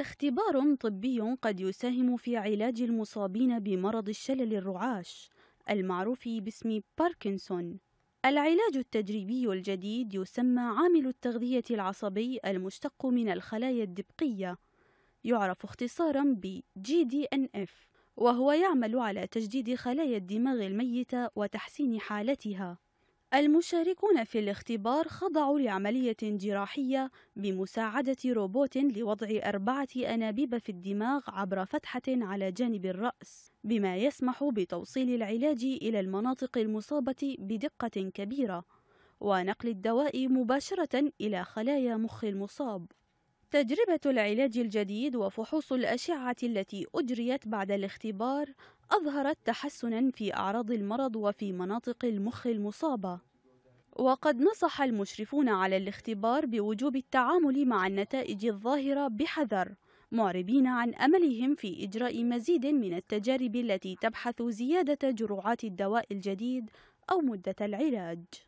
اختبار طبي قد يساهم في علاج المصابين بمرض الشلل الرعاش المعروف باسم باركنسون العلاج التجريبي الجديد يسمى عامل التغذية العصبي المشتق من الخلايا الدبقية يعرف اختصارا ب GDNF وهو يعمل على تجديد خلايا الدماغ الميتة وتحسين حالتها المشاركون في الاختبار خضعوا لعملية جراحية بمساعدة روبوت لوضع أربعة أنابيب في الدماغ عبر فتحة على جانب الرأس، بما يسمح بتوصيل العلاج إلى المناطق المصابة بدقة كبيرة، ونقل الدواء مباشرة إلى خلايا مخ المصاب. تجربة العلاج الجديد وفحوص الأشعة التي أجريت بعد الاختبار أظهرت تحسنا في أعراض المرض وفي مناطق المخ المصابة وقد نصح المشرفون على الاختبار بوجوب التعامل مع النتائج الظاهرة بحذر معربين عن أملهم في إجراء مزيد من التجارب التي تبحث زيادة جرعات الدواء الجديد أو مدة العلاج